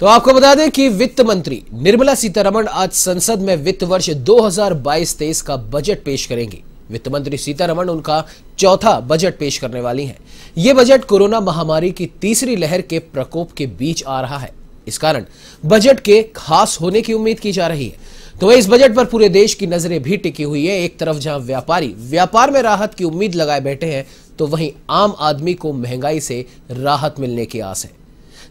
तो आपको बता दें कि वित्त मंत्री निर्मला सीतारमण आज संसद में वित्त वर्ष 2022-23 का बजट पेश करेंगी वित्त मंत्री सीतारमण उनका चौथा बजट पेश करने वाली हैं। यह बजट कोरोना महामारी की तीसरी लहर के प्रकोप के बीच आ रहा है इस कारण बजट के खास होने की उम्मीद की जा रही है तो वही इस बजट पर पूरे देश की नजरें भी टिकी हुई है एक तरफ जहां व्यापारी व्यापार में राहत की उम्मीद लगाए बैठे हैं तो वहीं आम आदमी को महंगाई से राहत मिलने की आस है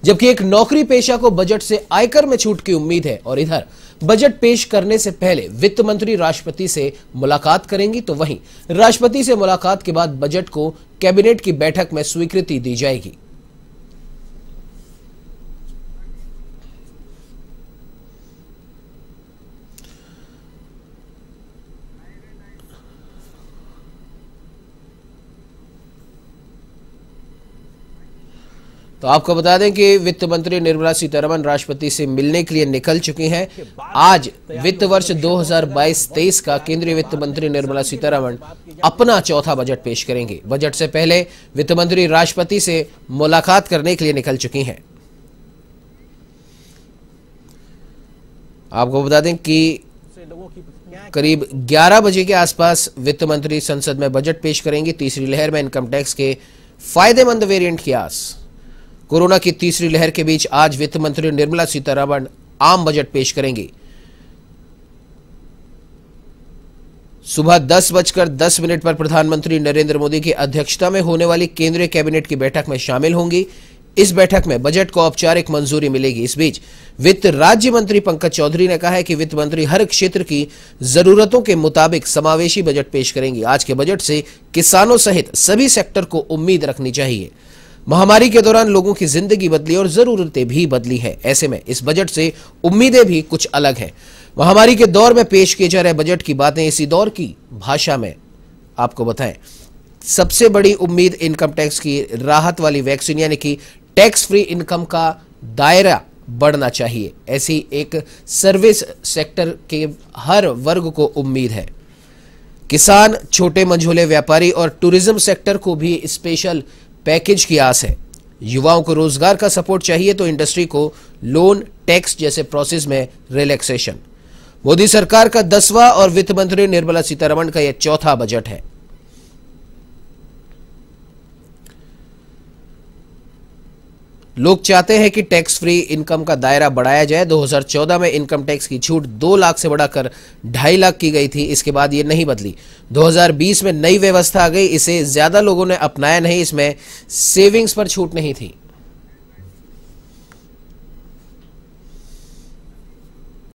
जबकि एक नौकरी पेशा को बजट से आयकर में छूट की उम्मीद है और इधर बजट पेश करने से पहले वित्त मंत्री राष्ट्रपति से मुलाकात करेंगी तो वहीं राष्ट्रपति से मुलाकात के बाद बजट को कैबिनेट की बैठक में स्वीकृति दी जाएगी तो आपको बता दें कि वित्त मंत्री निर्मला सीतारमन राष्ट्रपति से मिलने के लिए निकल चुकी हैं आज वित्त वर्ष 2022-23 का केंद्रीय वित्त मंत्री निर्मला सीतारमन अपना चौथा बजट पेश करेंगी बजट से पहले वित्त मंत्री राष्ट्रपति से मुलाकात करने के लिए निकल चुकी हैं आपको बता दें कि करीब 11 बजे के आसपास वित्त मंत्री संसद में बजट पेश करेंगी तीसरी लहर में इनकम टैक्स के फायदेमंद वेरियंट की आस कोरोना की तीसरी लहर के बीच आज वित्त मंत्री निर्मला सीतारमण आम बजट पेश करेंगी सुबह दस बजकर दस मिनट पर प्रधानमंत्री नरेंद्र मोदी की अध्यक्षता में होने वाली केंद्रीय कैबिनेट की बैठक में शामिल होंगी इस बैठक में बजट को औपचारिक मंजूरी मिलेगी इस बीच वित्त राज्य मंत्री पंकज चौधरी ने कहा है कि वित्त मंत्री हर क्षेत्र की जरूरतों के मुताबिक समावेशी बजट पेश करेंगी आज के बजट से किसानों सहित सभी सेक्टर को उम्मीद रखनी चाहिए महामारी के दौरान लोगों की जिंदगी बदली और जरूरतें भी बदली है ऐसे में इस बजट से उम्मीदें भी कुछ अलग है महामारी के दौर में पेश किए जा रहे बजट की बातें इसी दौर की भाषा में आपको बताएं सबसे बड़ी उम्मीद इनकम टैक्स की राहत वाली वैक्सीन यानी कि टैक्स फ्री इनकम का दायरा बढ़ना चाहिए ऐसी एक सर्विस सेक्टर के हर वर्ग को उम्मीद है किसान छोटे मंझोले व्यापारी और टूरिज्म सेक्टर को भी स्पेशल पैकेज की आस है युवाओं को रोजगार का सपोर्ट चाहिए तो इंडस्ट्री को लोन टैक्स जैसे प्रोसेस में रिलैक्सेशन मोदी सरकार का दसवां और वित्त मंत्री निर्मला सीतारमण का यह चौथा बजट है लोग चाहते हैं कि टैक्स फ्री इनकम का दायरा बढ़ाया जाए 2014 में इनकम टैक्स की छूट 2 लाख से बढ़ाकर ढाई लाख की गई थी इसके बाद ये नहीं बदली 2020 में नई व्यवस्था आ गई इसे ज़्यादा लोगों ने अपनाया नहीं इसमें सेविंग्स पर छूट नहीं थी